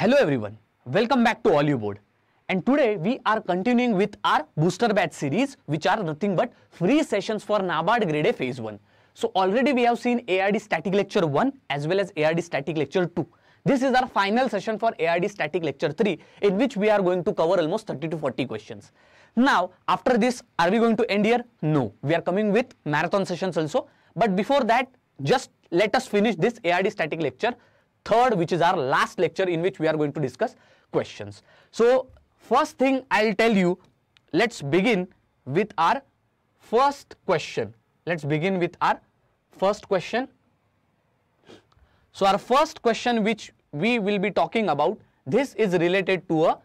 Hello everyone, welcome back to All You Board. And today we are continuing with our booster batch series which are nothing but free sessions for NABARD grade A phase 1. So already we have seen ARD static lecture 1 as well as ARD static lecture 2. This is our final session for ARD static lecture 3 in which we are going to cover almost 30 to 40 questions. Now after this are we going to end here? No, we are coming with marathon sessions also. But before that just let us finish this ARD static lecture third, which is our last lecture in which we are going to discuss questions. So, first thing I'll tell you, let's begin with our first question. Let's begin with our first question. So, our first question which we will be talking about, this is related to a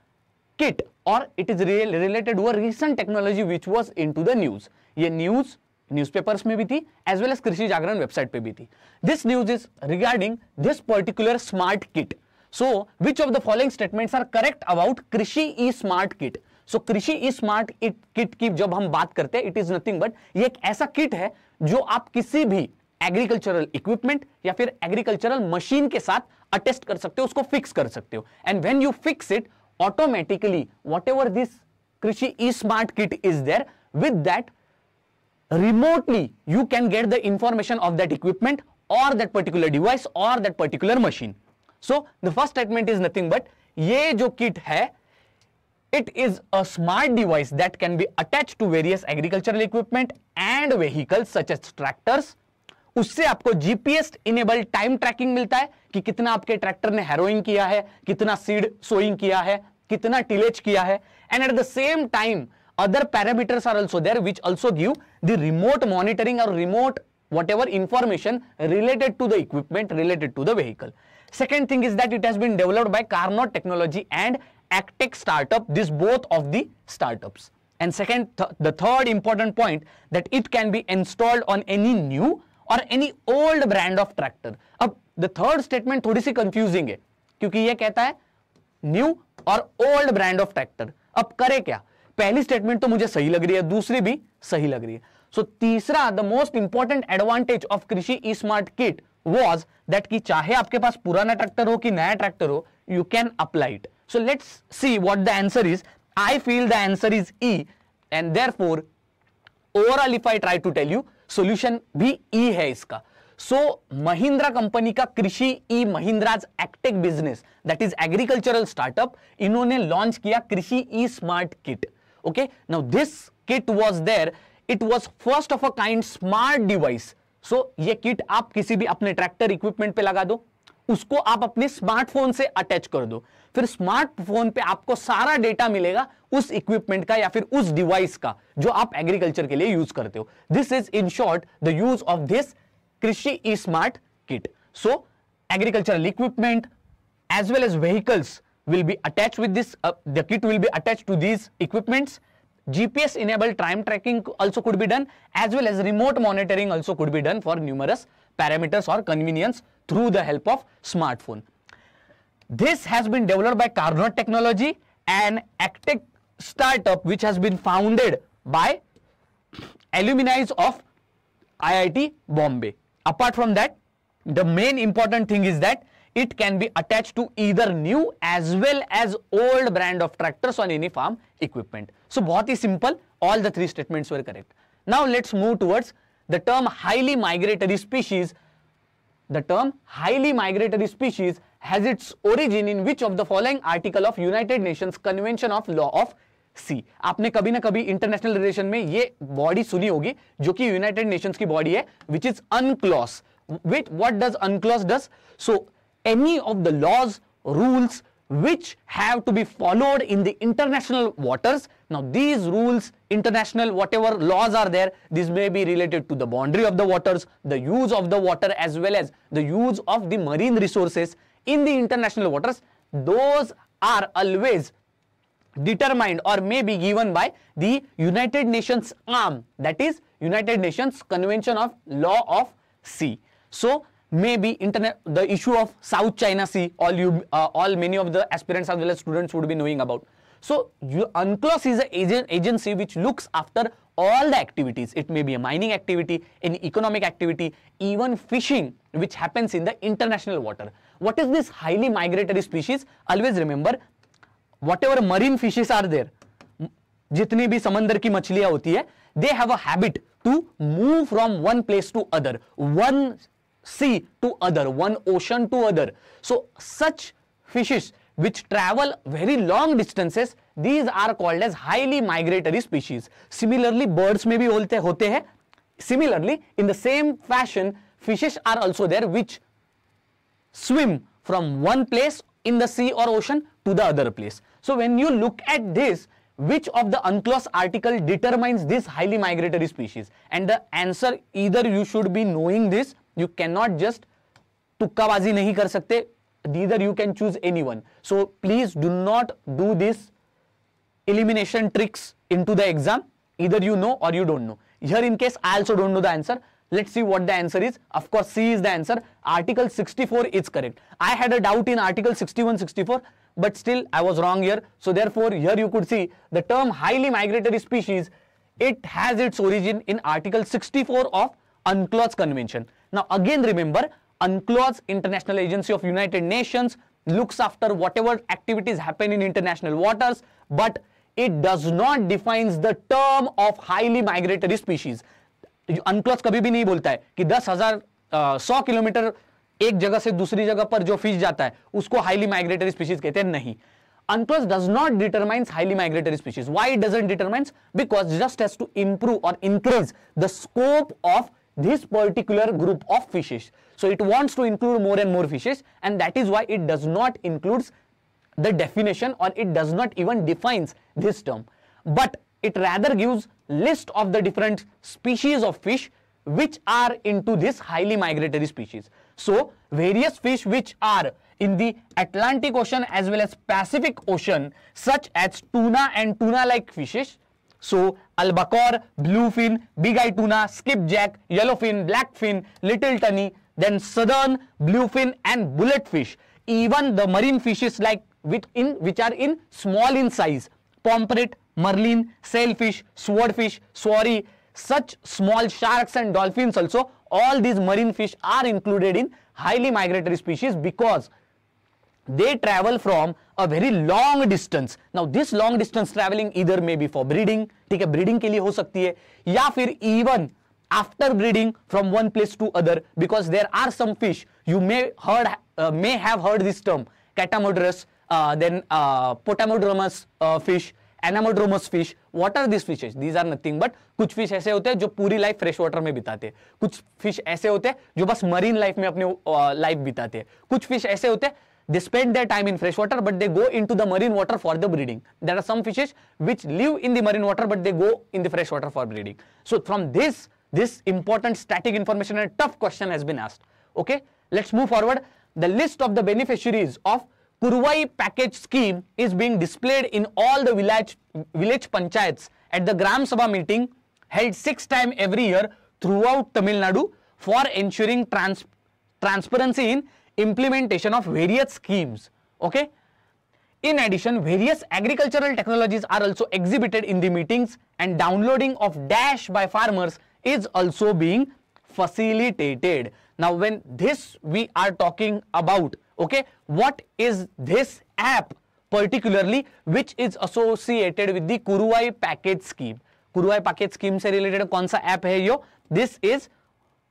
kit or it is re related to a recent technology which was into the news. A news newspapers में भी थी as well as कृषि जागरण website पे भी थी this news is regarding this particular smart kit so which of the following statement are correct about Krishi E smart kit सो कृषि E smart kit की जब हम बात करते हैं इट इज नथिंग बट ये एक ऐसा किट है जो आप किसी भी एग्रीकल्चरल इक्विपमेंट या फिर एग्रीकल्चरल मशीन के साथ अटेस्ट कर सकते हो उसको फिक्स कर सकते हो and when you fix it automatically whatever this Krishi E smart kit is there with that remotely you can get the information of that equipment or that particular device or that particular machine. So the first statement is nothing but ye jo kit hai it is a smart device that can be attached to various agricultural equipment and vehicles such as tractors. usse aapko gps enable time tracking milta hai ki kitna aapke tractor ne harrowing kiya hai kitna seed sowing kiya hai kitna tillage kiya hai and at the same time other parameters are also there which also give the remote monitoring or remote whatever information related to the equipment related to the vehicle. Second thing is that it has been developed by Carnot Technology and actec startup, this both of the startups. And second, th the third important point that it can be installed on any new or any old brand of tractor ab the third statement thodi si confusing hai kyunki ye kehta hai new or old brand of tractor ab kare kya पहली statement तो मुझे सही लग रही है दूसरी भी सही लग रही है सो so, तीसरा the most important advantage of Krishi E smart kit was that कि चाहे आपके पास पुराना ट्रैक्टर हो कि नया ट्रैक्टर हो you can apply it so let's see what the answer is I feel the answer is E and therefore overall if I try to tell you solution भी E e है इसका सो Mahindra company का Krishi E Mahindra's agtech business that is agricultural startup इन्होंने launch किया Krishi E smart kit okay now this kit was there it was first of a kind smart device so ये kit आप किसी भी अपने ट्रैक्टर इक्विपमेंट पे लगा दो उसको आप अपने स्मार्टफोन से अटैच कर दो फिर स्मार्टफोन पे आपको सारा डेटा मिलेगा उस इक्विपमेंट का या फिर उस डिवाइस का जो आप एग्रीकल्चर के लिए यूज करते हो this is in short the use of this Krishi smart kit so agricultural equipment as well as vehicles will be attached with this, uh, the kit will be attached to these equipments. GPS enabled time tracking also could be done as well as remote monitoring also could be done for numerous parameters or convenience through the help of smartphone. This has been developed by Carnot Technology, an actech startup which has been founded by alumni of IIT Bombay. Apart from that, the main important thing is that it can be attached to either new as well as old brand of tractors on any farm equipment. So, very simple, all the three statements were correct. Now, let's move towards the term highly migratory species. The term highly migratory species has its origin in which of the following article of United Nations Convention of Law of sea आपने कभी ना कभी international relation में ये body सुनी होगी जो कि यूनाइटेड नेशंस की बॉडी है which is UNCLOS which what does UNCLOS does so any of the laws, rules which have to be followed in the international waters. Now these rules, international whatever laws are there, these may be related to the boundary of the waters, the use of the water as well as the use of the marine resources in the international waters. Those are always determined or may be given by the United Nations arm that is United Nations Convention of Law of Sea. So may be internet the issue of South China Sea. All you, uh, all many of the aspirants as well as students would be knowing about. So you, UNCLOS is an agency which looks after all the activities. It may be a mining activity, an economic activity, even fishing which happens in the international water. What is this highly migratory species? Always remember, whatever marine fishes are there, जितनी samandar ki machliya hoti hai, they have a habit to move from one place to other. One sea to other, one ocean to other. So such fishes which travel very long distances, these are called as highly migratory species. Similarly, birds may be hote hai. Similarly, in the same fashion, fishes are also there which swim from one place in the sea or ocean to the other place. So when you look at this, which of the unclosed article determines this highly migratory species? And the answer either you should be knowing this you cannot just tukkabazi nahi kar sakte Either you can choose anyone so please do not do this elimination tricks into the exam either you know or you don't know here in case i also don't know the answer let's see what the answer is of course c is the answer article 64 is correct i had a doubt in article 61 64 but still i was wrong here so therefore here you could see the term highly migratory species it has its origin in article 64 of unclos convention Now again remember, UNCLOS, International Agency of United Nations, looks after whatever activities happen in international waters, but it does not defines the term of highly migratory species. UNCLOS कभी भी नहीं बोलता है कि 10000 हजार सौ kilometre एक जगह से दूसरी जगह पर जो फिश जाता है उसको हाईली माइग्रेटरी स्पीशीज कहते हैं नहीं UNCLOS does not determines highly migratory species why it doesn't determines? Because just has to improve or increase the scope of this particular group of fishes. So it wants to include more and more fishes and that is why it does not includes the definition or it does not even defines this term. But it rather gives list of the different species of fish which are into this highly migratory species. So various fish which are in the Atlantic Ocean as well as Pacific Ocean such as tuna and tuna like fishes so albacore, bluefin, big-eye tuna, skipjack, yellowfin, blackfin, little tunny, then southern, bluefin and bulletfish. Even the marine fishes like which, in, which are in small in size, pomfret, merlin, sailfish, swordfish, swari, such small sharks and dolphins also, all these marine fish are included in highly migratory species because they travel from a very long distance. Now this long distance traveling either may be for breeding, theek hai breeding ke liye ho sakti hai ya fir even after breeding from one place to other because there are some fish you may heard uh, may have heard this term catamodrus, uh, then uh, potamodromus uh, fish, anadromous fish what are these fishes these are nothing but कुछ fish ऐसे होते हैं जो पूरी life fresh water में बिताते हैं कुछ फिश ऐसे होते हैं जो बस मरीन लाइफ में अपने लाइफ बिताते हैं कुछ फिश ऐसे होते हैं They spend their time in fresh water, but they go into the marine water for the breeding. There are some fishes which live in the marine water, but they go in the fresh water for breeding. So from this, this important static information and tough question has been asked. Okay, let's move forward. The list of the beneficiaries of Kuruvai package scheme is being displayed in all the village, village panchayats at the Gram Sabha meeting held six times every year throughout Tamil Nadu for ensuring trans transparency in implementation of various schemes. Okay. In addition, various agricultural technologies are also exhibited in the meetings and downloading of dash by farmers is also being facilitated. Now, when this we are talking about, okay, what is this app particularly which is associated with the Kuruai package scheme? Kuruai package scheme se related kaun sa app hai yo? This is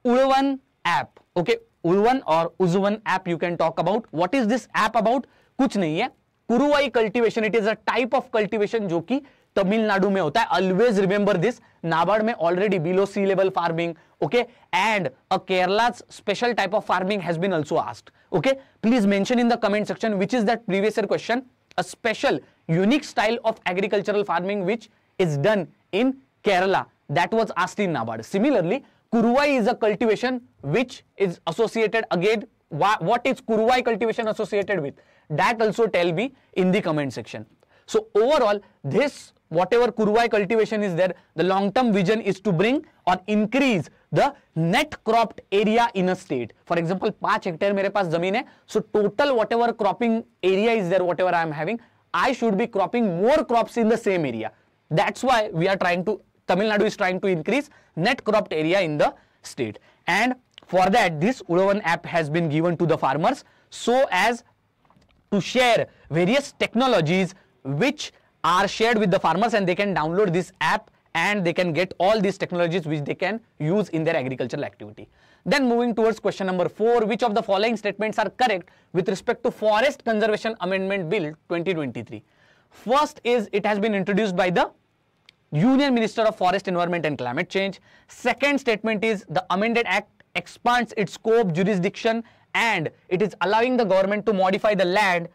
Ulvan app, okay, Ulavan और Uzhavan app you can talk about what is this app about कुछ नहीं है Kuruvai cultivation it is a type of cultivation जो कि तमिलनाडु में होता है always remember this NABARD में already below sea level farming okay and a Kerala special type of farming has been also asked okay please mention in the comment section which is that previous question a special unique style of agricultural farming which is done in Kerala that was asked in NABARD similarly Kuruvai is a cultivation which is associated again. What is Kuruvai cultivation associated with? That also tell me in the comment section. So overall, this whatever Kuruvai cultivation is there, the long-term vision is to bring or increase the net cropped area in a state. For example, 5 hectare मेरे पास जमीन hai. so total whatever cropping area is there, whatever I am having, I should be cropping more crops in the same area. That's why we are trying to Tamil Nadu is trying to increase net cropped area in the state. And for that, this Udavan app has been given to the farmers so as to share various technologies which are shared with the farmers and they can download this app and they can get all these technologies which they can use in their agricultural activity. Then moving towards question number 4, which of the following statements are correct with respect to Forest Conservation Amendment Bill 2023? First is it has been introduced by the Union Minister of Forest, Environment and Climate Change. Second statement is the amended act expands its scope, jurisdiction and it is allowing the government to modify the land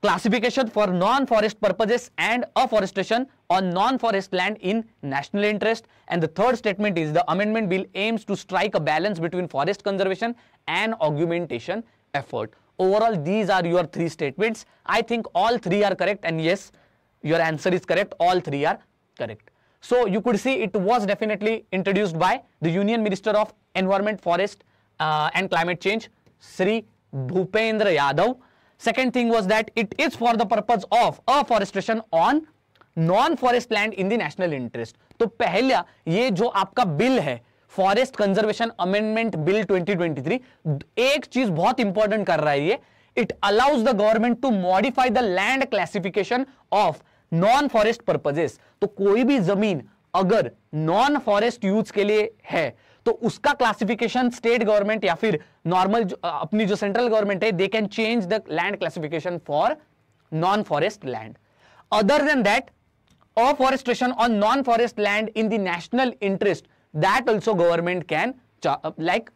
classification for non-forest purposes and afforestation on non-forest land in national interest. And the third statement is the amendment bill aims to strike a balance between forest conservation and augmentation effort. Overall, these are your three statements. I think all three are correct and yes, your answer is correct all three are correct so you could see it was definitely introduced by the union minister of environment forest uh, and climate change sri bhupendra yadav second thing was that it is for the purpose of afforestation on non forest land in the national interest तो पहला ये जो आपका bill है forest conservation amendment bill 2023 एक चीज बहुत important कर रहा है ये it allows the government to modify the land classification of non forest purposes तो कोई भी जमीन अगर नॉन फॉरेस्ट यूज के लिए है तो उसका क्लासिफिकेशन स्टेट गवर्नमेंट या फिर नॉर्मल अपनी जो सेंट्रल गवर्नमेंट है they can change the land classification for non forest land other than that afforestation on non forest land in the national interest that also government can like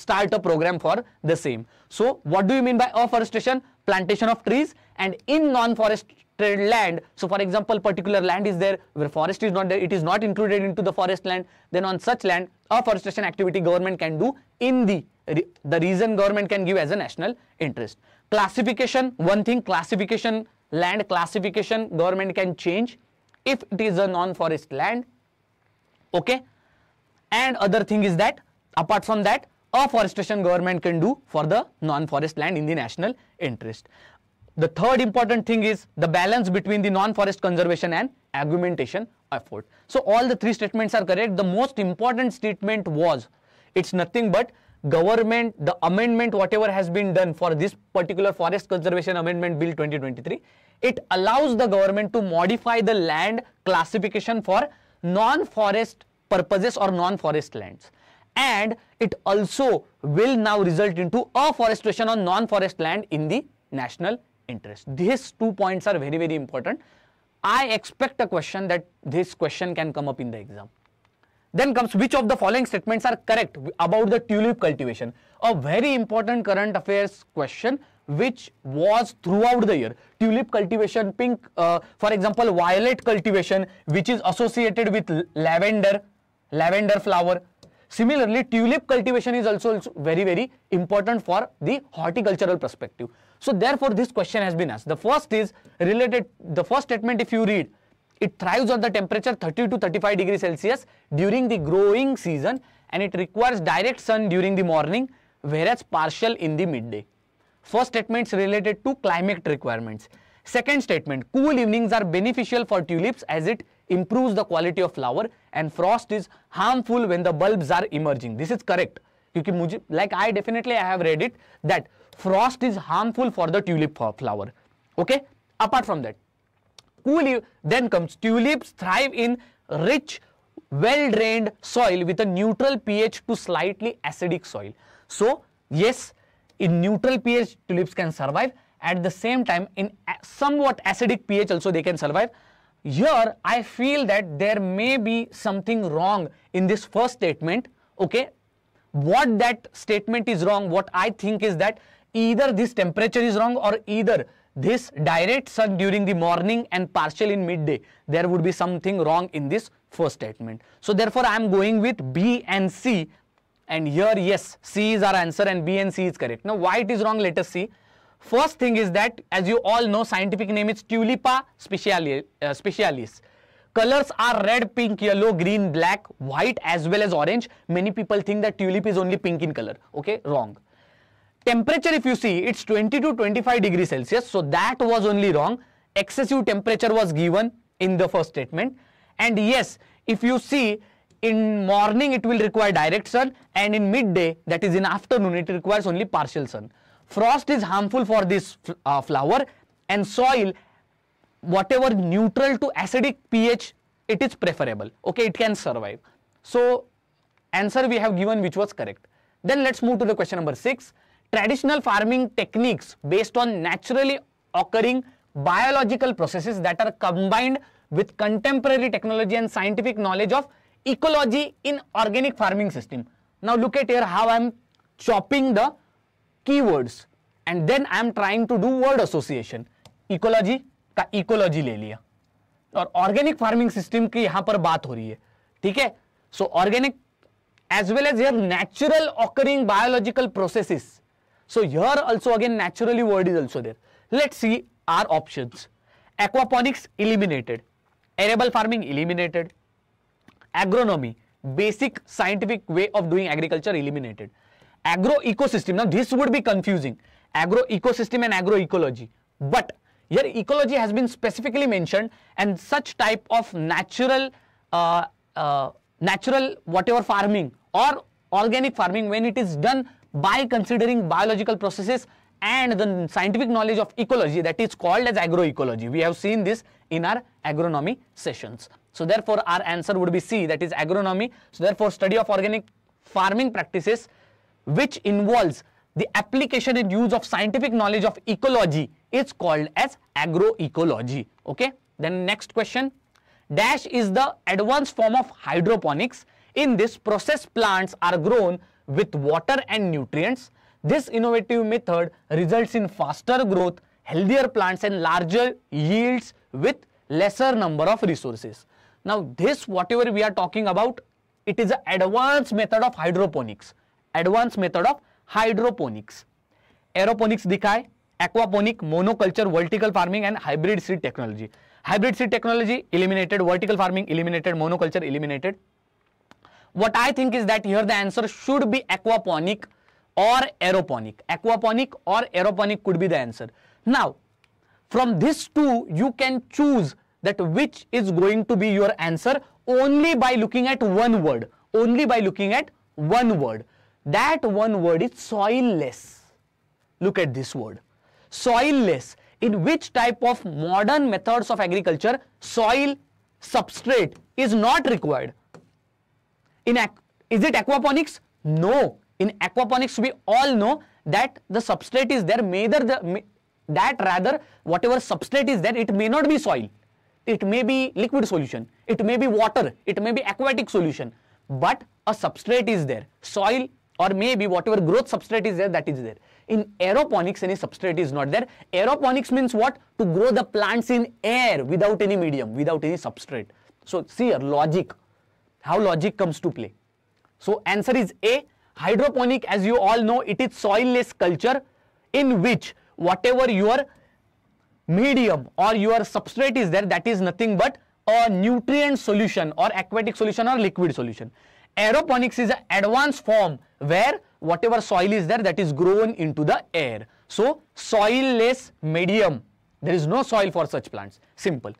start a programme for the same so what do you mean by afforestation plantation of trees and in non forest trade land. So for example, particular land is there where forest is not there, it is not included into the forest land. Then on such land, afforestation activity government can do in the, the reason government can give as a national interest. Classification, one thing, classification, land classification, government can change if it is a non-forest land. Okay. And other thing is that apart from that, afforestation government can do for the non-forest land in the national interest. The third important thing is the balance between the non-forest conservation and augmentation effort. So all the three statements are correct. The most important statement was it's nothing but government, the amendment whatever has been done for this particular forest conservation amendment bill 2023, it allows the government to modify the land classification for non-forest purposes or non-forest lands and it also will now result into afforestation on non-forest land in the national interest. These two points are very, very important. I expect a question that this question can come up in the exam. Then comes which of the following statements are correct about the tulip cultivation. A very important current affairs question which was throughout the year. Tulip cultivation, pink, uh, for example, violet cultivation which is associated with lavender, lavender flower. Similarly, tulip cultivation is also, also very, very important for the horticultural perspective. So therefore, this question has been asked. The first is related, the first statement if you read, it thrives on the temperature 30 to 35 degrees Celsius during the growing season and it requires direct sun during the morning whereas partial in the midday. First statement is related to climate requirements. Second statement, cool evenings are beneficial for tulips as it improves the quality of flower and frost is harmful when the bulbs are emerging. This is correct. like I definitely I have read it that frost is harmful for the tulip flower. Okay. Apart from that, cool then comes tulips thrive in rich, well-drained soil with a neutral pH to slightly acidic soil. So yes, in neutral pH tulips can survive. At the same time, in somewhat acidic pH also they can survive here I feel that there may be something wrong in this first statement. Okay. What that statement is wrong, what I think is that either this temperature is wrong or either this direct sun during the morning and partial in midday, there would be something wrong in this first statement. So therefore, I am going with B and C and here yes, C is our answer and B and C is correct. Now, why it is wrong, let us see. First thing is that as you all know scientific name is Tulipa uh, specialis. Colors are red, pink, yellow, green, black, white as well as orange. Many people think that tulip is only pink in color. Okay, wrong. Temperature if you see it's 20 to 25 degree Celsius. So that was only wrong. Excessive temperature was given in the first statement. And yes, if you see in morning it will require direct sun and in midday that is in afternoon it requires only partial sun frost is harmful for this uh, flower and soil whatever neutral to acidic pH it is preferable okay it can survive so answer we have given which was correct then let's move to the question number 6 traditional farming techniques based on naturally occurring biological processes that are combined with contemporary technology and scientific knowledge of ecology in organic farming system now look at here how i am chopping the keywords and then I am trying to do word association. Ecology का ecology ले लिया और organic farming system की यहां पर बात हो रही है ठीक है so organic as well as here naturally occurring biological processes so here also again naturally word is also there let see our option aquaponics eliminated arable farming eliminated agronomy basic scientific way of doing agriculture eliminated agro ecosystem. Now this would be confusing, agro ecosystem and agro ecology. But here ecology has been specifically mentioned and such type of natural, uh, uh, natural whatever farming or organic farming when it is done by considering biological processes and the scientific knowledge of ecology that is called as agroecology. We have seen this in our agronomy sessions. So therefore, our answer would be C that is agronomy. So therefore, study of organic farming practices which involves the application and use of scientific knowledge of ecology is called as agroecology. Okay. Then next question. Dash is the advanced form of hydroponics. In this process plants are grown with water and nutrients. This innovative method results in faster growth, healthier plants and larger yields with lesser number of resources. Now this whatever we are talking about, it is an advanced method of hydroponics. Advance method of hydroponics aeroponics दिखा है aquaponic monoculture vertical farming and hybrid seed technology hybrid seed technology eliminated vertical farming eliminated monoculture eliminated what I think is that here the answer should be aquaponic or aeroponic. Aquaponic or aeroponic could be the answer. Now, from this two, you can choose that which is going to be your answer only by looking at one word. Only by looking at one word. That one word is soilless. Look at this word. Soilless. In which type of modern methods of agriculture soil substrate is not required? In is it aquaponics? No. In aquaponics, we all know that the substrate is there, Neither the, that rather whatever substrate is there, it may not be soil. It may be liquid solution. It may be water. It may be aquatic solution. But a substrate is there. Soil or maybe whatever growth substrate is there that is there. In aeroponics any substrate is not there. Aeroponics means what? To grow the plants in air without any medium, without any substrate. So see here logic, how logic comes to play. So answer is A. Hydroponic as you all know it is soilless culture in which whatever your medium or your substrate is there that is nothing but a nutrient solution or aquatic solution or liquid solution. Aeroponics is an advanced form where whatever soil is there that is grown into the air. So, soilless medium. There is no soil for such plants. Simple.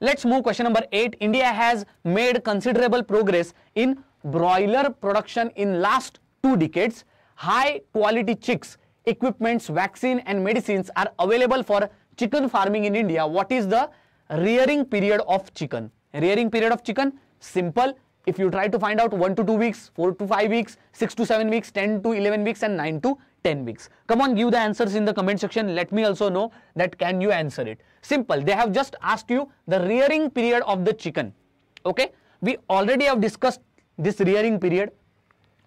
Let's move question number 8. India has made considerable progress in broiler production in last two decades. High quality chicks, equipments, vaccine and medicines are available for chicken farming in India. What is the rearing period of chicken? Rearing period of chicken? Simple if you try to find out 1 to 2 weeks, 4 to 5 weeks, 6 to 7 weeks, 10 to 11 weeks and 9 to 10 weeks. Come on give the answers in the comment section. Let me also know that can you answer it. Simple. They have just asked you the rearing period of the chicken. Okay. We already have discussed this rearing period.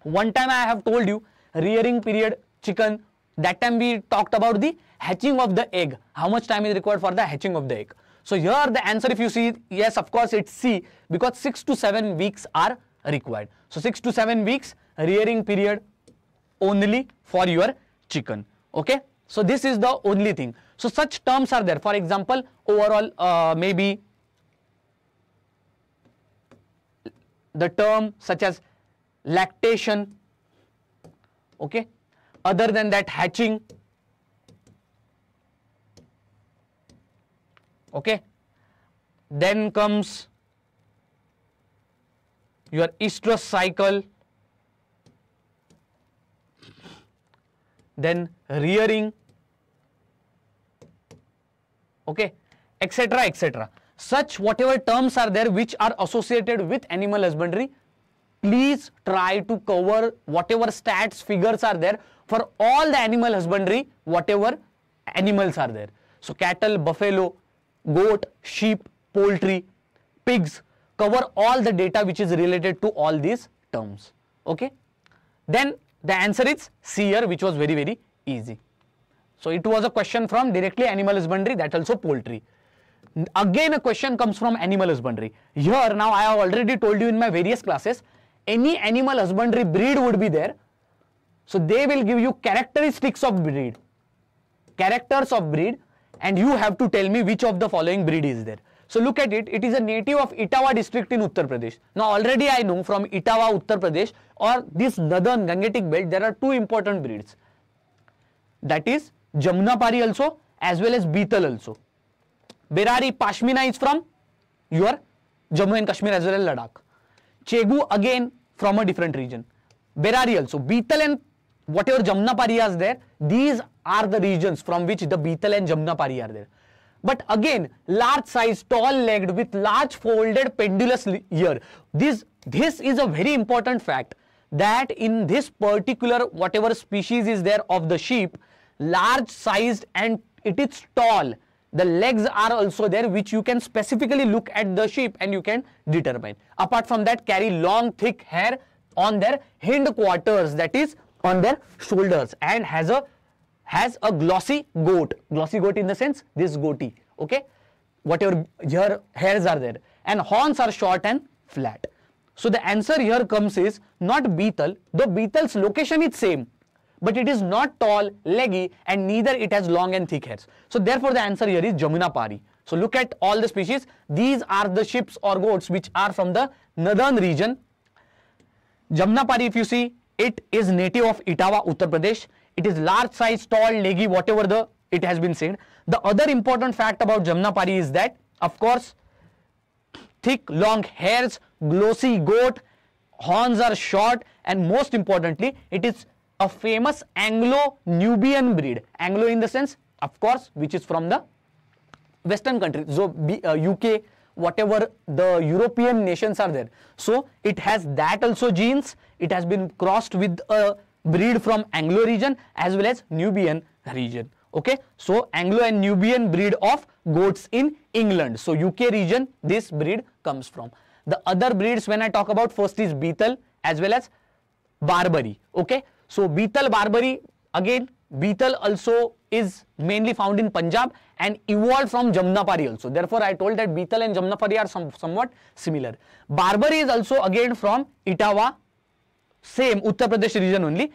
One time I have told you rearing period chicken. That time we talked about the hatching of the egg. How much time is required for the hatching of the egg. So here the answer if you see, yes of course it's C because 6 to 7 weeks are required. So 6 to 7 weeks rearing period only for your chicken. Okay. So this is the only thing. So such terms are there. For example, overall uh, maybe the term such as lactation, okay, other than that hatching, okay then comes your estrus cycle then rearing okay etc etc such whatever terms are there which are associated with animal husbandry please try to cover whatever stats figures are there for all the animal husbandry whatever animals are there so cattle buffalo goat, sheep, poultry, pigs cover all the data which is related to all these terms. Okay. Then the answer is C here which was very very easy. So it was a question from directly animal husbandry that also poultry. Again a question comes from animal husbandry. Here now I have already told you in my various classes any animal husbandry breed would be there. So they will give you characteristics of breed. Characters of breed and you have to tell me which of the following breed is there. So look at it, it is a native of Itawa district in Uttar Pradesh. Now already I know from Itawa, Uttar Pradesh or this northern Gangetic belt, there are two important breeds. That is Jamunapari also as well as Beetal also. Berari Pashmina is from your Jammu and Kashmir as well as Ladakh. Chegu again from a different region. Berari also. Beetal and whatever is there, these are the regions from which the Beetle and Jamnapari are there. But again, large size, tall legged with large folded pendulous ear. This, this is a very important fact that in this particular whatever species is there of the sheep, large sized and it is tall. The legs are also there which you can specifically look at the sheep and you can determine. Apart from that, carry long thick hair on their hindquarters that is on their shoulders and has a has a glossy goat. Glossy goat in the sense this goatee. Okay. Whatever your hairs are there. And horns are short and flat. So the answer here comes is not beetle, though beetle's location is same, but it is not tall, leggy, and neither it has long and thick hairs. So therefore the answer here is Jamunapari. So look at all the species. These are the ships or goats which are from the northern region. Jamunapari, if you see, it is native of Itawa, Uttar Pradesh. It is large size, tall, leggy, whatever the it has been said. The other important fact about Jamnapari is that, of course, thick, long hairs, glossy goat, horns are short, and most importantly, it is a famous Anglo-Nubian breed. Anglo in the sense, of course, which is from the Western country, so uh, UK, whatever the European nations are there. So it has that also genes. It has been crossed with a breed from Anglo region as well as Nubian region. Okay, so Anglo and Nubian breed of goats in England. So UK region, this breed comes from. The other breeds when I talk about first is Beetle as well as Barbary. Okay, so Beetle Barbary again Beetle also is mainly found in Punjab and evolved from Jamnapari also. Therefore, I told that Beetle and Jamnapari are some, somewhat similar. Barbary is also again from Itawa same Uttar Pradesh region only.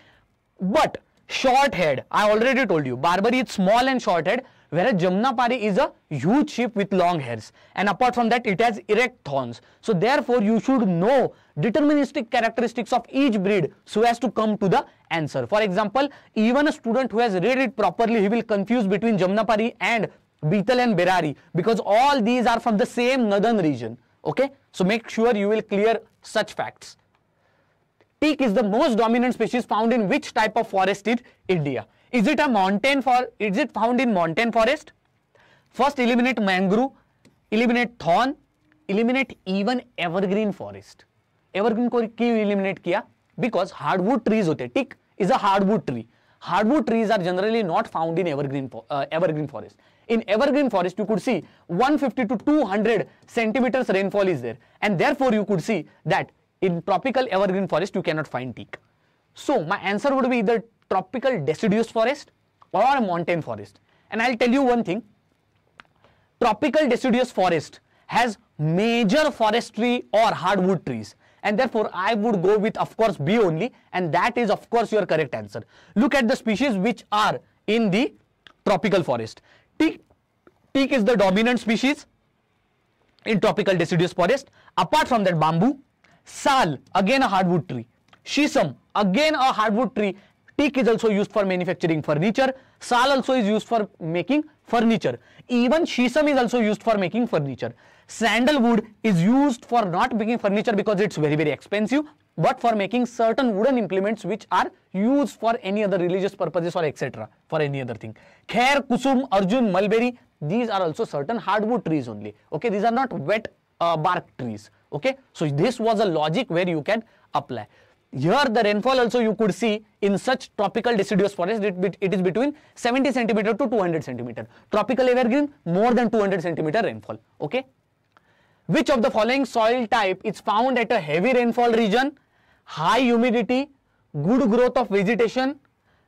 But short head, I already told you, Barbary is small and short head, whereas Jamnapari is a huge sheep with long hairs. And apart from that, it has erect thorns. So therefore, you should know deterministic characteristics of each breed so as to come to the answer. For example, even a student who has read it properly, he will confuse between Jamnapari and Beetle and Berari because all these are from the same northern region. Okay, so make sure you will clear such facts. Teak is the most dominant species found in which type of forest is India is it a mountain for is it found in mountain forest first eliminate mangrove eliminate thorn eliminate even evergreen forest evergreen को क्यों eliminate किया because hardwood trees होते teak is a hardwood tree hardwood trees are generally not found in evergreen evergreen forest in evergreen forest you could see 150 to 200 centimetres rainfall is there and therefore you could see that in tropical evergreen forest you cannot find teak. So my answer would be either tropical deciduous forest or mountain forest. And I'll tell you one thing, tropical deciduous forest has major forestry or hardwood trees and therefore I would go with of course B only and that is of course your correct answer. Look at the species which are in the tropical forest. Teak, teak is the dominant species in tropical deciduous forest. Apart from that bamboo, Sal, again a hardwood tree. Shisam, again a hardwood tree. Teak is also used for manufacturing furniture. Sal also is used for making furniture. Even shisam is also used for making furniture. Sandalwood is used for not making furniture because it's very very expensive but for making certain wooden implements which are used for any other religious purposes or etc. for any other thing. Khair, Kusum, Arjun, Mulberry, these are also certain hardwood trees only. Okay, these are not wet uh, bark trees. Okay, so this was a logic where you can apply. Here the rainfall also you could see in such tropical deciduous forest it, it is between 70 centimeter to 200 centimeter. Tropical evergreen more than 200 centimeter rainfall. Okay. Which of the following soil type is found at a heavy rainfall region, high humidity, good growth of vegetation,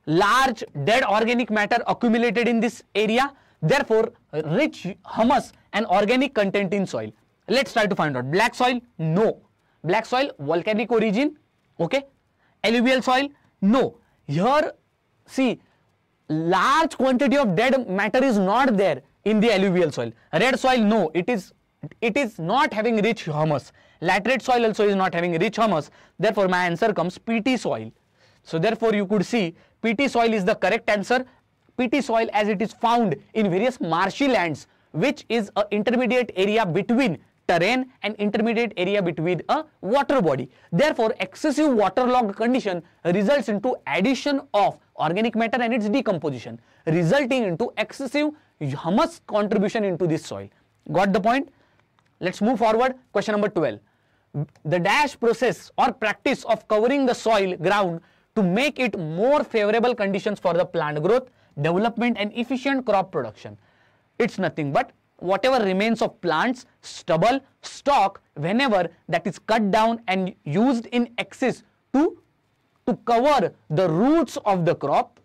large dead organic matter accumulated in this area, therefore rich humus and organic content in soil. Let's try to find out. Black soil? No. Black soil, volcanic origin. Okay. Alluvial soil? No. Here, see, large quantity of dead matter is not there in the alluvial soil. Red soil? No. It is it is not having rich humus. Laterate soil also is not having rich humus. Therefore, my answer comes PT soil. So, therefore, you could see PT soil is the correct answer. PT soil as it is found in various marshy lands, which is an intermediate area between terrain and intermediate area between a water body. Therefore, excessive waterlogged condition results into addition of organic matter and its decomposition, resulting into excessive humus contribution into this soil. Got the point? Let's move forward. Question number 12. The dash process or practice of covering the soil ground to make it more favorable conditions for the plant growth, development and efficient crop production. It's nothing but whatever remains of plants, stubble, stalk whenever that is cut down and used in excess to, to cover the roots of the crop,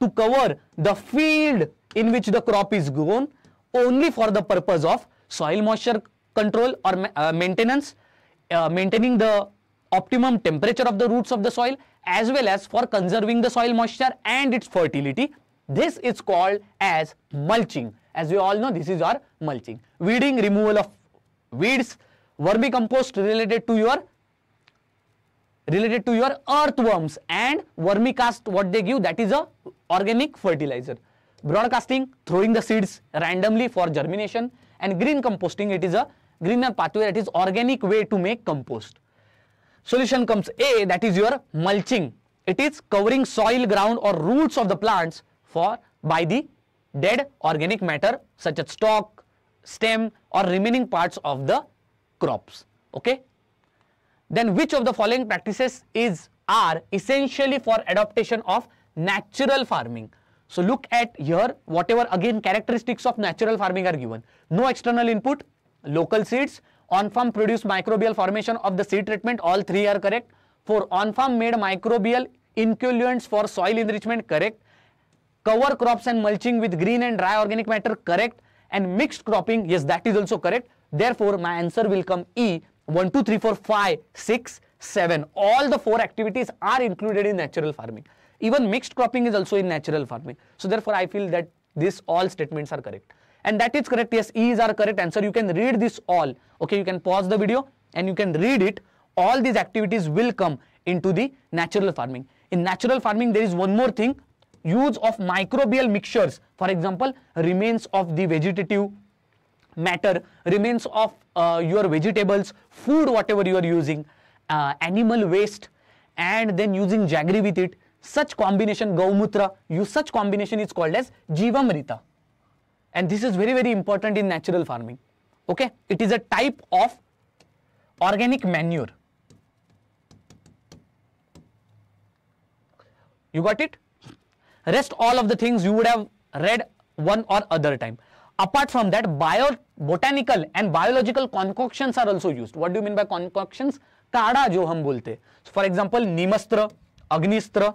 to cover the field in which the crop is grown only for the purpose of soil moisture control or ma uh, maintenance, uh, maintaining the optimum temperature of the roots of the soil as well as for conserving the soil moisture and its fertility. This is called as mulching as we all know, this is our mulching. Weeding, removal of weeds, vermicompost related to your related to your earthworms and vermicast what they give that is a organic fertilizer broadcasting throwing the seeds randomly for germination and green composting it is a greener pathway that is organic way to make compost solution comes a that is your mulching it is covering soil ground or roots of the plants for by the dead organic matter such as stalk, stem or remaining parts of the crops. Okay. Then which of the following practices is are essentially for adaptation of natural farming. So look at here whatever again characteristics of natural farming are given. No external input, local seeds, on-farm produced microbial formation of the seed treatment all three are correct. For on-farm made microbial inculants for soil enrichment correct cover crops and mulching with green and dry organic matter correct and mixed cropping yes that is also correct therefore my answer will come e 1 2 3 4 5 6 7 all the four activities are included in natural farming even mixed cropping is also in natural farming so therefore i feel that this all statements are correct and that is correct yes e is our correct answer you can read this all okay you can pause the video and you can read it all these activities will come into the natural farming in natural farming there is one more thing use of microbial mixtures for example remains of the vegetative matter remains of uh, your vegetables food whatever you are using uh, animal waste and then using jaggery with it such combination gaumutra use such combination is called as jivamrita and this is very very important in natural farming okay it is a type of organic manure you got it Rest all of the things you would have read one or other time. Apart from that, botanical and biological concoctions are also used. What do you mean by concoctions? Kada jo hum bolte. So, for example, neemastra agniastra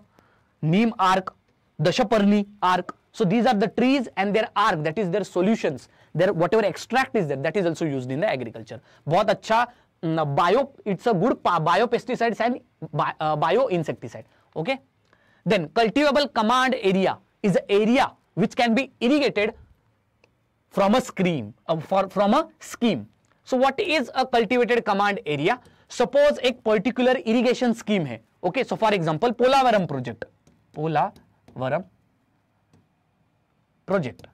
neem arc, dashaparni arc. so these are the trees and their arc that is their solutions their whatever extract is there that is also used in the agriculture बहुत mm, bio it's a good biopesticide and uh, bio insecticide okay Then cultivable command area is the area which can be irrigated from a scheme, uh, for, from a scheme. So what is a cultivated command area? Suppose a particular irrigation scheme है. Okay, so for example, Polavaram project. Polavaram project.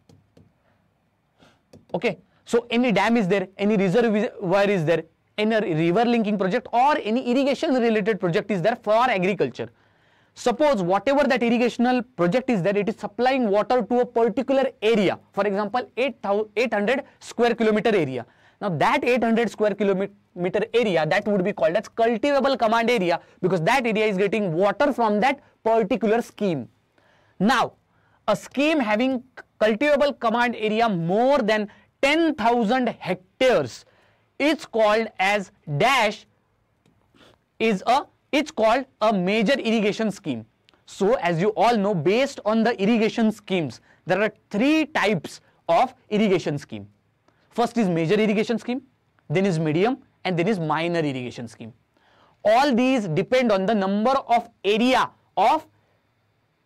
Okay, so any dam is there, any reservoir is there, any river linking project or any irrigation related project is there for agriculture. Suppose whatever that irrigational project is there, it is supplying water to a particular area. For example, 800 square kilometer area. Now that 800 square kilometer area, that would be called as cultivable command area because that area is getting water from that particular scheme. Now, a scheme having cultivable command area more than 10,000 hectares is called as dash is a it's called a major irrigation scheme so as you all know based on the irrigation schemes there are three types of irrigation scheme first is major irrigation scheme then is medium and then is minor irrigation scheme all these depend on the number of area of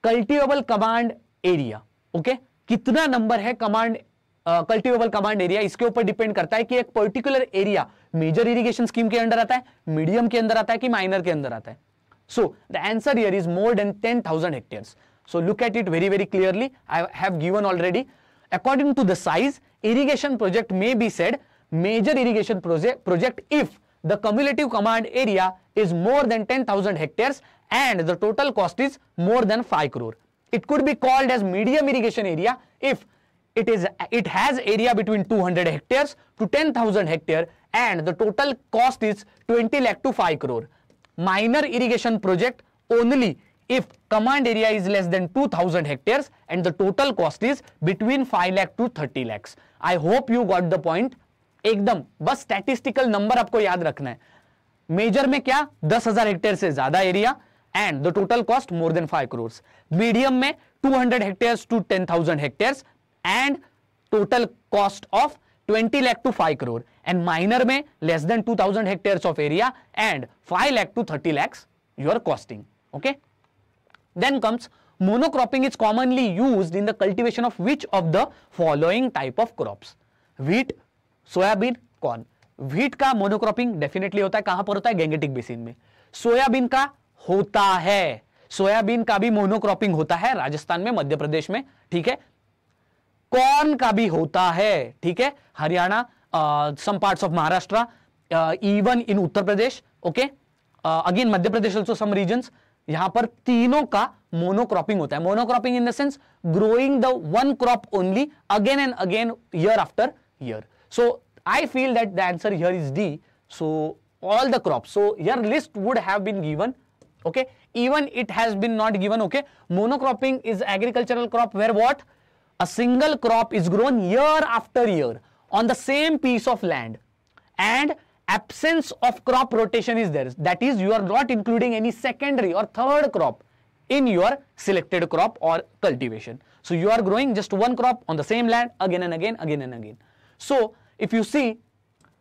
cultivable command area okay कितना number है command cultivable command area इसके ऊपर depend करता है कि एक particular area major irrigation scheme के अंदर आता है मीडियम के अंदर आता है कि माइनर के अंदर आता है so the answer here is more than ten thousand so look at it very very clearly I have given already according to the size irrigation project may be said major irrigation project if the cumulative command area is more than ten thousand hectare and the total cost is more than five crore it could be called as medium irrigation area if it is it has area between two hundred hectare to ten thousand hectare and the total cost is twenty lakh to five crore minor irrigation project only if command area is less than two thousand hectare and the total cost is between 5 lakh to 30 lakhs I hope you got the point एकदम बस statistical number आपको याद रखना है major में क्या दस हजार हेक्टेयर से ज्यादा area and the total cost more than five crore medium में two hundred hectare to ten thousand hectare and total cost of twenty lakh to five crore and minor में less than two thousand hectare of area and five lakh to thirty lakhs your costing okay then comes monocropping is commonly use in the cultivation of which of the following type of crop wheat soybean corn wheat का monocropping definitely होता है कहां पर होता है Gangetic basin में soybean का होता है सोयाबीन का भी मोनोक्रॉपिंग होता है राजस्थान में मध्य प्रदेश में ठीक है कौन का भी होता है ठीक है Haryana some parts of Maharashtra even in Uttar Pradesh okay again Madhya Pradesh also some region यहां पर तीनों का मोनोक्रॉपिंग होता है monocropping in the sense growing the one crop only again and again year after year so I feel that the answer here is D so all the crop so your list would have been given okay even it has been not given okay monocropping is agricultural crop where what a single crop is grown year after year on the same piece of land and absence of crop rotation is there that is you are not including any secondary or third crop in your selected crop or cultivation so you are growing just one crop on the same land again and again again and again so if you see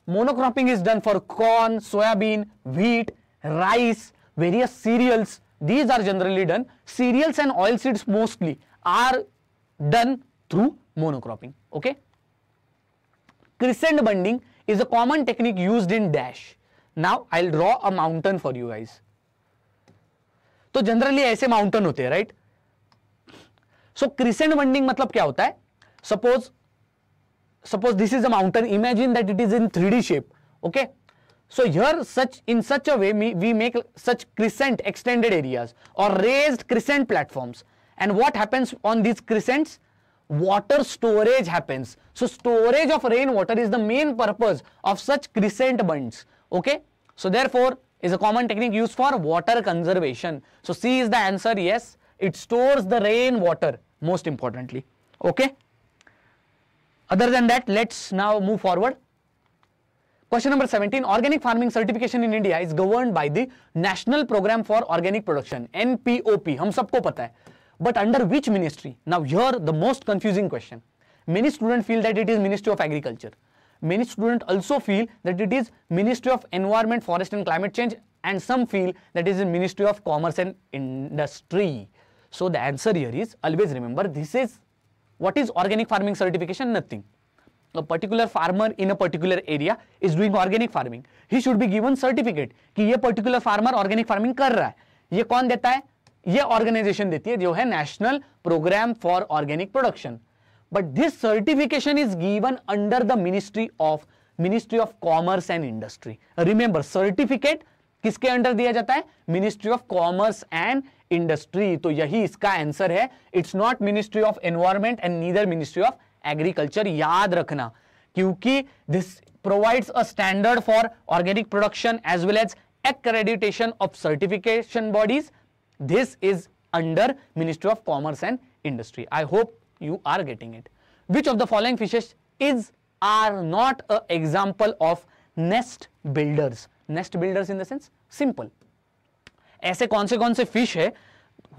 monocropping is done for corn soybean wheat rice various cereals these are generally done cereals and oilseeds mostly are done through monocropping okay crescent bunding is a common technique use in dash now I draw a mountain for you guys तो generally ऐसे mountain होते हैं right so crescent bunding मतलब क्या होता है suppose suppose this is a mountain imagine that it is in three D shape okay so here such in such a way we make such crescent extended areas और raised crescent platforms And what happens on these crescents? Water storage happens. So storage of rainwater is the main purpose of such crescent bunds. Okay. So therefore, is a common technique used for water conservation. So C is the answer. Yes, it stores the rainwater most importantly. Okay. Other than that, let's now move forward. Question number 17 Organic farming certification in India is governed by the National Program for Organic Production NPOP. हम सबको पता है but under which ministry? Now here the most confusing question. Many students feel that it is Ministry of Agriculture. Many students also feel that it is Ministry of Environment, Forest and Climate Change and some feel that it is Ministry of Commerce and Industry. So the answer here is always remember this is what is organic farming certification? Nothing. A particular farmer in a particular area is doing organic farming. He should be given certificate that this particular farmer organic farming कर रहा है. ये कौन देता ये organisation देती है जो है national programme for organic production but this certification is given under the ministry of ministry of commerce and industry remember certificate किसके अंडर दिया जाता है ministry of commerce and industry तो यही इसका आंसर है it's not ministry of environment and neither ministry of agriculture याद रखना क्योंकि this provides a standard for organic production as well as accreditation of certification bodies This is under Ministry of Commerce and Industry. I hope you are getting it. Which of the following fishes is are not an example of nest builders? Nest builders in the sense simple. ऐसे कौन से कौन से fish है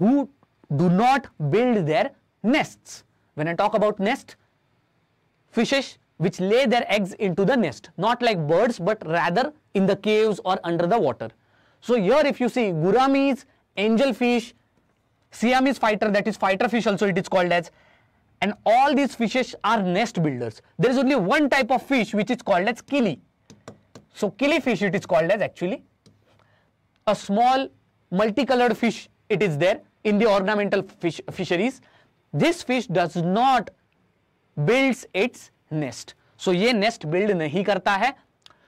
who do not build their nests. When I talk about nest, fishes which lay their eggs into the nest, not like birds but rather in the caves or under the water. So here if you see, guramis angel fish, Siamese fighter, that is fighter fish also it is called as. And all these fishes are nest builders. There is only one type of fish which is called as killie. So killie fish it is called as actually. A small multicolored fish it is there in the ornamental fish, fisheries. This fish does not builds its nest. So ये nest build नहीं करता है.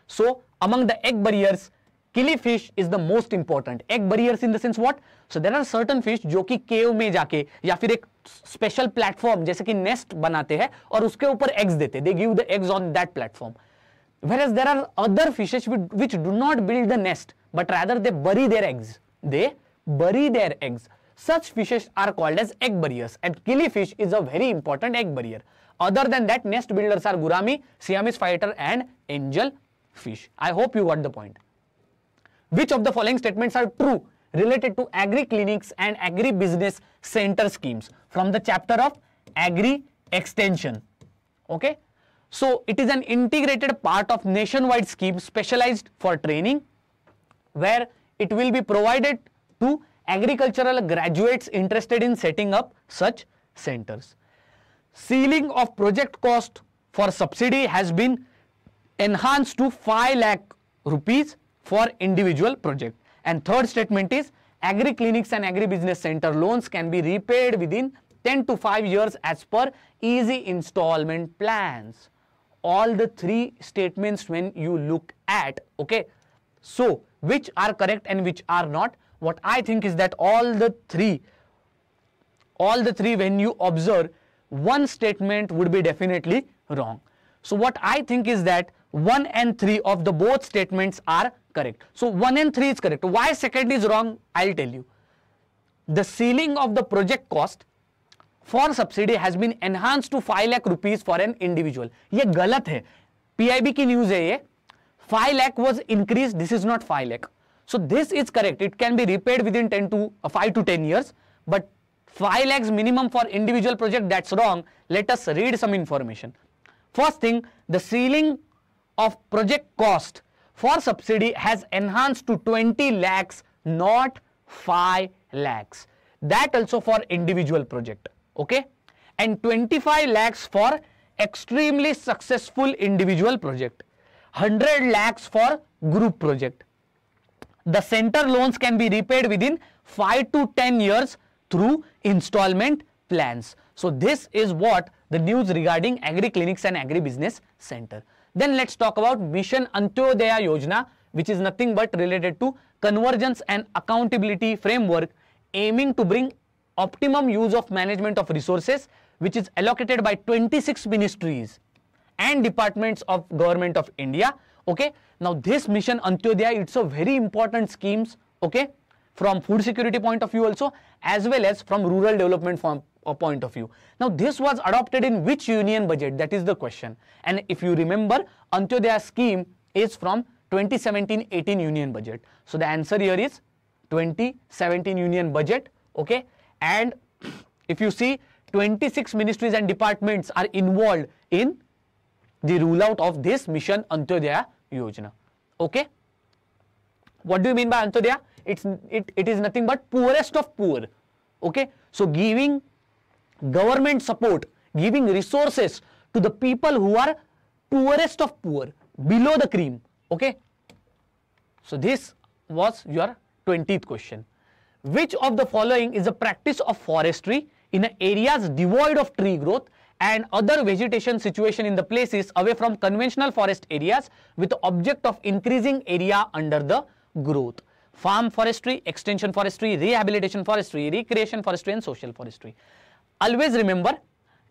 So among the egg barriers killifish is the most important egg buriers in the sense what so there are certain fish जो कि केव में जाके या फिर एक स्पेशल प्लेटफॉर्म जैसे कि नेस्ट बनाते हैं और उसके ऊपर एग्स देते they give the eggs on that platform whereas there are other fishes which do not build the nest but rather they bury their eggs they bury their eggs such such are called as egg buriers and killifish is a very important egg burier other than that nest builders are gourami Siamese fighter and angel fish I hope you what the point Which of the following statements are true related to agri clinics and agri business center schemes from the chapter of agri extension? Okay. So it is an integrated part of nationwide scheme specialized for training where it will be provided to agricultural graduates interested in setting up such centers. Ceiling of project cost for subsidy has been enhanced to 5 lakh rupees for individual project. And third statement is agri clinics and agri business center loans can be repaid within 10 to 5 years as per easy installment plans. All the three statements when you look at, okay. So, which are correct and which are not? What I think is that all the three, all the three when you observe, one statement would be definitely wrong. So, what I think is that 1 and 3 of the both statements are correct. So one and three is correct. Why second is wrong? I'll tell you. The ceiling of the project cost for subsidy has been enhanced to five lakh rupees for an individual. ये गलत है PIB की news है ये Five lakh was increased. This is not five lakh. So this is correct. It can be repaid within ten to uh, five to ten years. But five lakhs minimum for individual project, that's wrong. Let us read some information. First thing, the ceiling of project cost for subsidy has enhanced to 20 lakhs, not 5 lakhs. That also for individual project. Okay. And 25 lakhs for extremely successful individual project. 100 lakhs for group project. The center loans can be repaid within 5 to 10 years through installment plans. So this is what the news regarding agri clinics and agri business center. Then let's talk about Mission Antodaya Yojana, which is nothing but related to convergence and accountability framework aiming to bring optimum use of management of resources, which is allocated by 26 ministries and departments of government of India. Okay. Now, this Mission Antodaya, it's a very important schemes. Okay from food security point of view also as well as from rural development form, uh, point of view. Now this was adopted in which union budget that is the question and if you remember Antyodaya scheme is from 2017-18 union budget. So the answer here is 2017 union budget okay and if you see 26 ministries and departments are involved in the rollout of this mission Antyodaya Yojana okay. What do you mean by Antyodaya? it's it, it is nothing but poorest of poor okay so giving government support giving resources to the people who are poorest of poor below the cream okay so this was your 20th question which of the following is a practice of forestry in areas devoid of tree growth and other vegetation situation in the places away from conventional forest areas with the object of increasing area under the growth farm forestry, extension forestry, rehabilitation forestry, recreation forestry and social forestry. Always remember,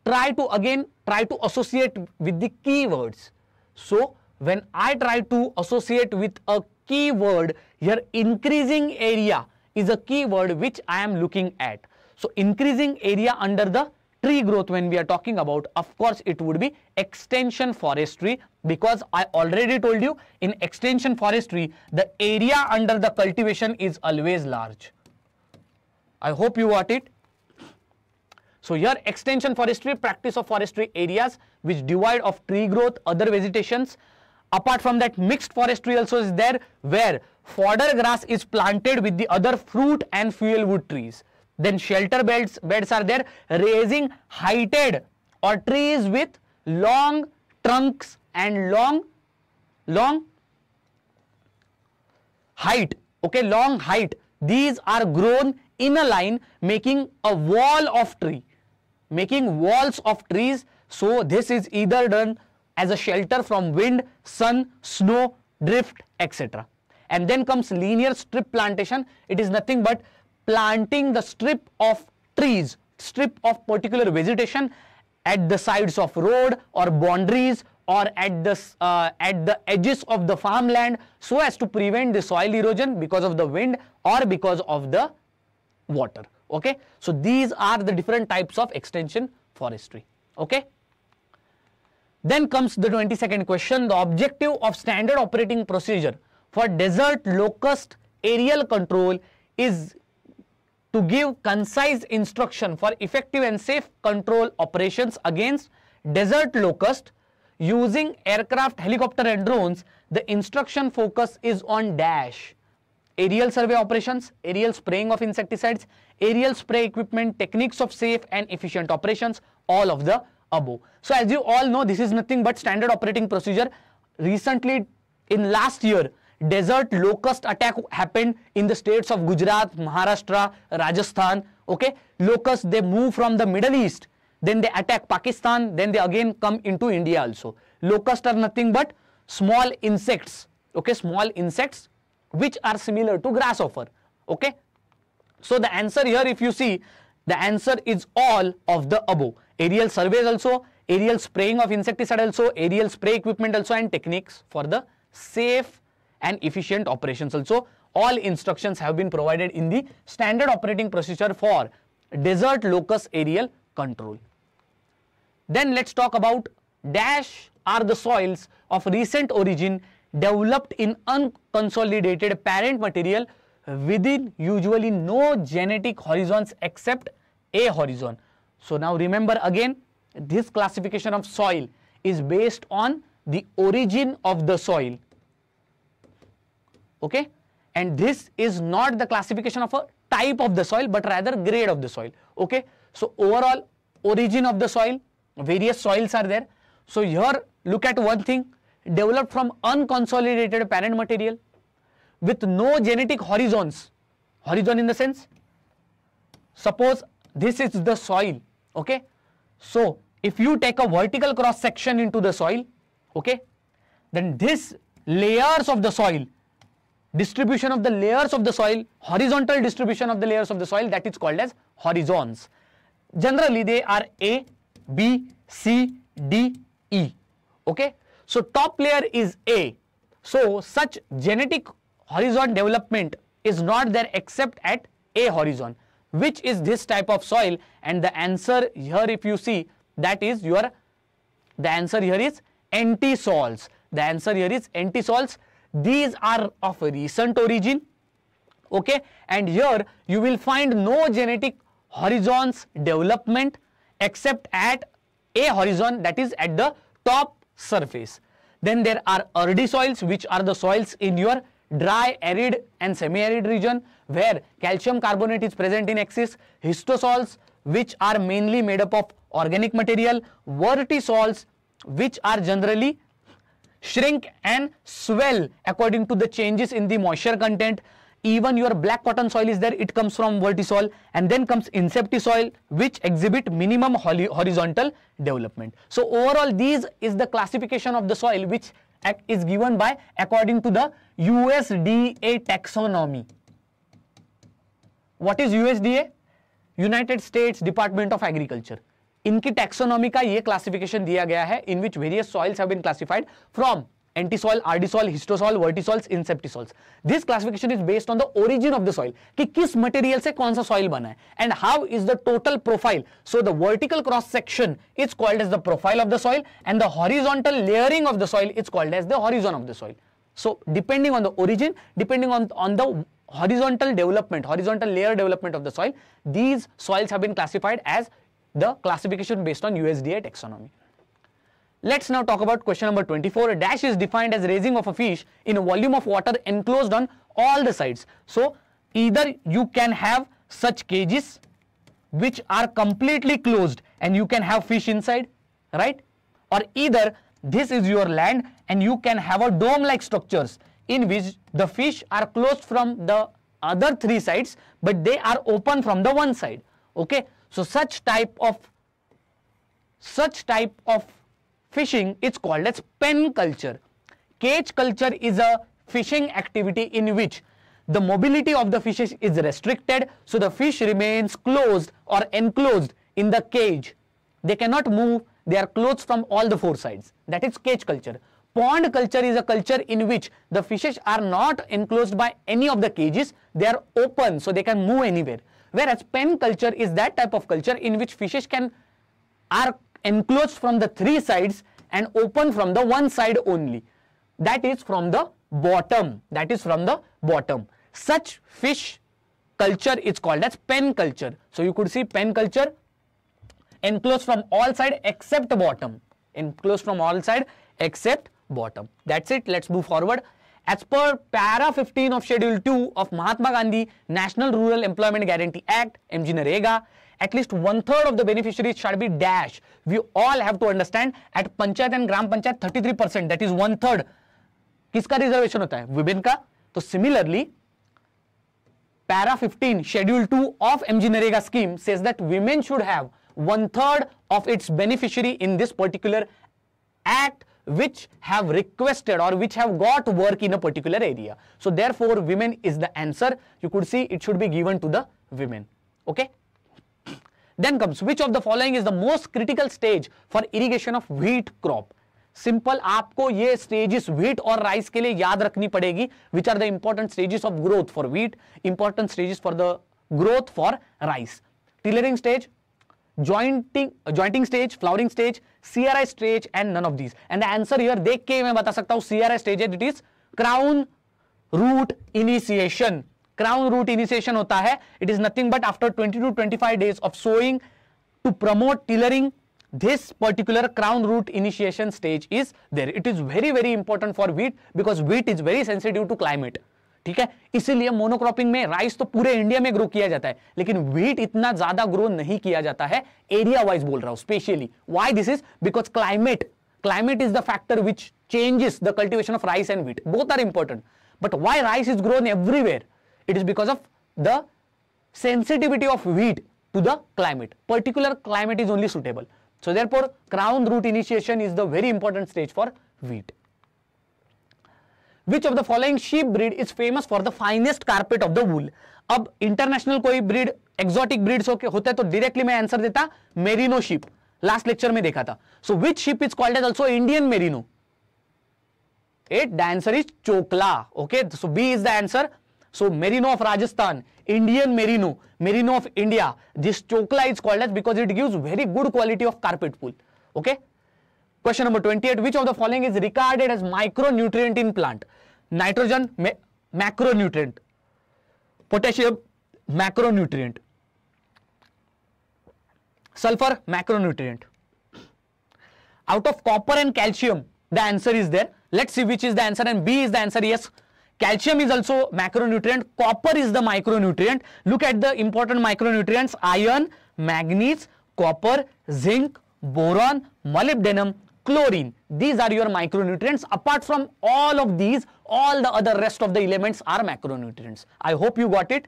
try to again, try to associate with the keywords. So, when I try to associate with a keyword, here increasing area is a keyword which I am looking at. So, increasing area under the tree growth when we are talking about of course it would be extension forestry because I already told you in extension forestry the area under the cultivation is always large. I hope you got it. So here extension forestry practice of forestry areas which divide of tree growth other vegetations apart from that mixed forestry also is there where fodder grass is planted with the other fruit and fuel wood trees then shelter beds, beds are there raising heighted or trees with long trunks and long, long height, okay, long height. These are grown in a line making a wall of tree, making walls of trees. So this is either done as a shelter from wind, sun, snow, drift, etc. And then comes linear strip plantation. It is nothing but planting the strip of trees, strip of particular vegetation at the sides of road or boundaries or at the, uh, at the edges of the farmland so as to prevent the soil erosion because of the wind or because of the water. Okay. So, these are the different types of extension forestry. Okay. Then comes the 22nd question, the objective of standard operating procedure for desert locust aerial control is to give concise instruction for effective and safe control operations against desert locust using aircraft, helicopter and drones, the instruction focus is on dash. Aerial survey operations, aerial spraying of insecticides, aerial spray equipment, techniques of safe and efficient operations, all of the above. So as you all know, this is nothing but standard operating procedure. Recently, in last year, desert locust attack happened in the states of Gujarat, Maharashtra, Rajasthan. Okay, locusts they move from the Middle East, then they attack Pakistan, then they again come into India also. Locusts are nothing but small insects. Okay, small insects which are similar to grasshopper. Okay, so the answer here, if you see, the answer is all of the above. Aerial surveys also, aerial spraying of insecticide also, aerial spray equipment also, and techniques for the safe and efficient operations also. All instructions have been provided in the standard operating procedure for desert locus aerial control. Then let's talk about dash are the soils of recent origin developed in unconsolidated parent material within usually no genetic horizons except a horizon. So now remember again this classification of soil is based on the origin of the soil okay and this is not the classification of a type of the soil but rather grade of the soil okay so overall origin of the soil various soils are there so here look at one thing developed from unconsolidated parent material with no genetic horizons horizon in the sense suppose this is the soil okay so if you take a vertical cross section into the soil okay then this layers of the soil distribution of the layers of the soil, horizontal distribution of the layers of the soil that is called as horizons. Generally they are A, B, C, D, E. Okay. So top layer is A. So such genetic horizon development is not there except at A horizon which is this type of soil and the answer here if you see that is your the answer here is antisols. The answer here is antisols these are of recent origin. Okay. And here you will find no genetic horizons development except at a horizon that is at the top surface. Then there are earthy soils which are the soils in your dry, arid and semi-arid region where calcium carbonate is present in excess, histosols which are mainly made up of organic material, vertisols which are generally shrink and swell according to the changes in the moisture content. Even your black cotton soil is there, it comes from vertisol and then comes soil, which exhibit minimum horizontal development. So overall these is the classification of the soil which is given by according to the USDA taxonomy. What is USDA? United States Department of Agriculture. इनकी taxonomy का ये classification दिया गया है in which various soils have been classified from entisol aridisol histosol vertisols inceptisols this classification is based on the origin of the soil कि किस material से कौन सा सॉइल बना है and how is the total profile so the vertical cross section is called as the profile of the soil and the horizontal layering of the soil is called as the horizon of the soil so depending on the origin depending on on the horizontal development horizontal layer development of the soil these soils have been classified as the classification based on USDA taxonomy. Let's now talk about question number 24. A dash is defined as raising of a fish in a volume of water enclosed on all the sides. So, either you can have such cages which are completely closed and you can have fish inside, right? Or either this is your land and you can have a dome like structures in which the fish are closed from the other three sides but they are open from the one side, okay? So such type of such type of fishing is called as pen culture. Cage culture is a fishing activity in which the mobility of the fishes is restricted so the fish remains closed or enclosed in the cage. They cannot move, they are closed from all the four sides. That is cage culture. Pond culture is a culture in which the fishes are not enclosed by any of the cages, they are open so they can move anywhere. Whereas pen culture is that type of culture in which fishes can are enclosed from the three sides and open from the one side only. That is from the bottom. That is from the bottom. Such fish culture is called as pen culture. So you could see pen culture enclosed from all side except bottom. Enclosed from all side except bottom. That's it. Let's move forward. as per para 15 of schedule 2 of mahatma gandhi national rural employment guarantee act mg narega at least one third of the beneficiaries shall be dash we all have to understand at panchayat and gram panchayat 33% that is one third किसका reservation होता है विभिन्न का तो similarly para 15 schedule 2 of MGNREGA scheme says that women should have one third of its beneficiary in this particular act which have requested or which have got work in a particular area. So therefore, women is the answer. You could see it should be given to the women. Okay. Then comes which of the following is the most critical stage for irrigation of wheat crop. Simple, आपको ये stages wheat और rice के लिए याद रखनी पड़ेगी which are the important stages of growth for wheat, important stages for the growth for rice. Tillering stage. Jointing jointing stage flowering stage CRI stage and none of these and the answer here देख के मैं बता सकता हूं CRI stage it is crown root initiation crown root initiation होता है it is nothing but after 20 to 25 days of sowing to promote tillering this particular crown root initiation stage is there it is very very important for wheat because wheat is very sensitive to climate ठीक है इसीलिए monocropping में rice तो पूरे India में grow किया जाता है लेकिन व्हीट इतना ज्यादा ग्रो नहीं किया जाता है एरिया वाइज बोल रहा हूं specially why this is because climate climate is the factor which changes the cultivation of rice and wheat both are important but why rice is grown everywhere it is because of the sensitivity of wheat to the climate particular climate is only suitable so there crown root initiation is the very important stage for wheat which of the following sheep breed is famous for the finest carpet of the wool अब international कोई breed exotic breeds होते तो directly मैं answer देता merino ship last lecture में देखा था so which ship is called as also Indian merino at the answer is Chokla okay so B is the answer so merino of Rajasthan Indian merino merino of India this Chokla is called as because it gives very good quality of carpet wool okay question number twenty which of the following is recorded as micro micronutrient in plant nitrogen macronutrient potassium macronutrient sulphur macronutrient out of copper and calcium the answer is there let see which is the answer and B is the answer yes calcium is also macronutrient copper is the micronutrient look at the important micronutrients iron manganese copper zinc boron molybdenum chlorine. These are your micronutrients. Apart from all of these, all the other rest of the elements are macronutrients. I hope you got it.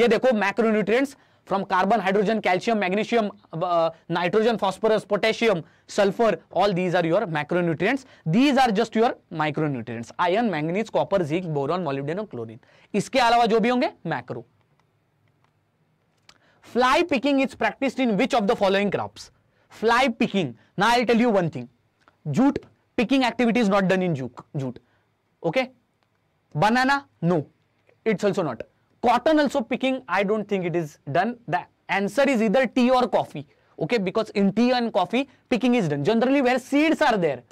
ye dekho macronutrients from carbon, hydrogen, calcium, magnesium, uh, nitrogen, phosphorus, potassium, sulfur. All these are your macronutrients. These are just your micronutrients. Iron, manganese, copper, zinc, boron, molybdenum, chlorine. iske alawa jo bhi honge macro fly picking is practiced in which of the following crops fly picking now i'll tell you one thing jute picking activity is not done in jute okay banana no it's also not cotton also picking i don't think it is done the answer is either tea or coffee okay because in tea and coffee picking is done generally where seeds are there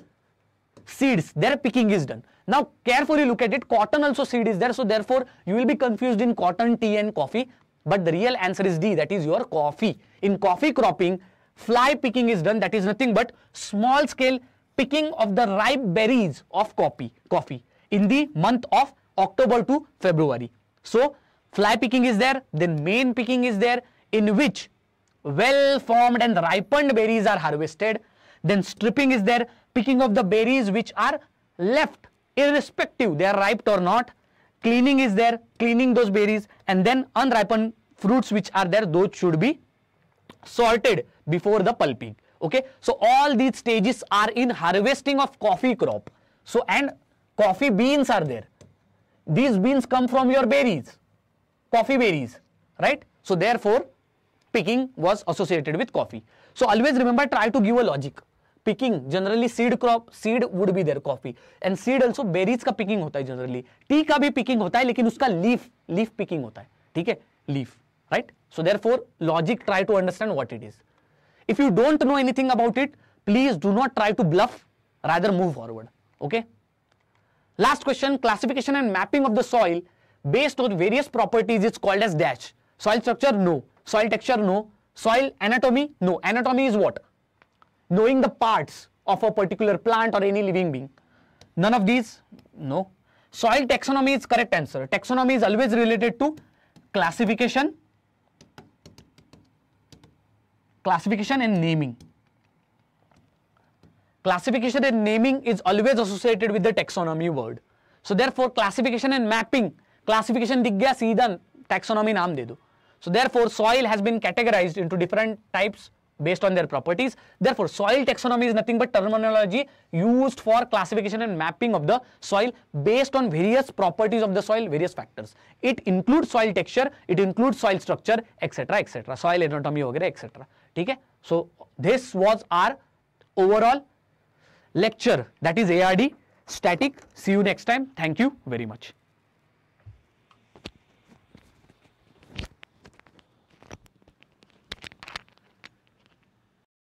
seeds their picking is done now carefully look at it cotton also seed is there so therefore you will be confused in cotton tea and coffee but the real answer is d that is your coffee in coffee cropping fly picking is done that is nothing but small scale picking of the ripe berries of coffee, coffee in the month of October to February. So, fly picking is there, then main picking is there in which well-formed and ripened berries are harvested. Then stripping is there, picking of the berries which are left irrespective they are ripe or not. Cleaning is there, cleaning those berries and then unripened fruits which are there those should be sorted before the pulping okay so all these stages are in harvesting of coffee crop so and coffee beans are there these beans come from your berries coffee berries right so therefore picking was associated with coffee so always remember try to give a logic picking generally seed crop seed would be there coffee and seed also berries ka picking hota hai generally tea ka bhi picking hota hai lekin uska leaf leaf picking hota hai theek leaf right so therefore logic try to understand what it is if you don't know anything about it, please do not try to bluff, rather move forward. Okay. Last question, classification and mapping of the soil based on various properties is called as dash. Soil structure, no. Soil texture, no. Soil anatomy, no. Anatomy is what? Knowing the parts of a particular plant or any living being. None of these, no. Soil taxonomy is correct answer. Taxonomy is always related to classification classification and naming. Classification and naming is always associated with the taxonomy word. So therefore classification and mapping, classification digya गया taxonomy naam दे So therefore soil has been categorized into different types based on their properties. Therefore soil taxonomy is nothing but terminology used for classification and mapping of the soil based on various properties of the soil, various factors. It includes soil texture, it includes soil structure, etc. etc. Soil anatomy, etc. ठीक है so this was our overall lecture that is a R D static see you next time thank you very much